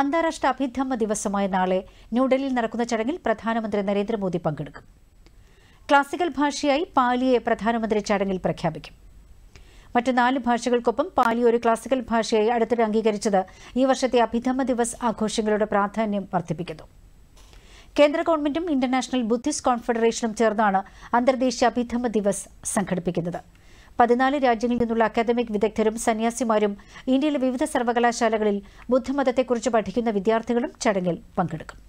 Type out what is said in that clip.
അന്താരാഷ്ട്ര അഭിധമ്മ ദിവസമായ നാളെ ന്യൂഡൽഹിയിൽ നടക്കുന്ന ചടങ്ങിൽ പ്രധാനമന്ത്രി നരേന്ദ്രമോദി പങ്കെടുക്കും ക്ലാസിക്കൽ ഭാഷയായി പാലിയെ പ്രധാനമന്ത്രി ചടങ്ങിൽ പ്രഖ്യാപിക്കും മറ്റ് നാല് ഭാഷകൾക്കൊപ്പം പാലി ഒരു ക്ലാസിക്കൽ ഭാഷയായി അടുത്തിടെ അംഗീകരിച്ചത് ഈ വർഷത്തെ അഭിധമ്മ ദിവസ് ആഘോഷങ്ങളുടെ പ്രാധാന്യം വർദ്ധിപ്പിക്കുന്നു കേന്ദ്ര ഗവൺമെന്റും ഇന്റർനാഷണൽ ബുദ്ധിസ്റ്റ് കോൺഫെഡറേഷനും ചേർന്നാണ് അന്തർദേശീയ അഭിധമ്മ ദിവസ് സംഘടിപ്പിക്കുന്നത് പതിനാല് രാജ്യങ്ങളിൽ നിന്നുള്ള അക്കാദമിക് വിദഗ്ധരും സന്യാസിമാരും ഇന്ത്യയിലെ വിവിധ സർവകലാശാലകളിൽ ബുദ്ധമതത്തെക്കുറിച്ച് പഠിക്കുന്ന വിദ്യാർത്ഥികളും ചടങ്ങിൽ പങ്കെടുക്കും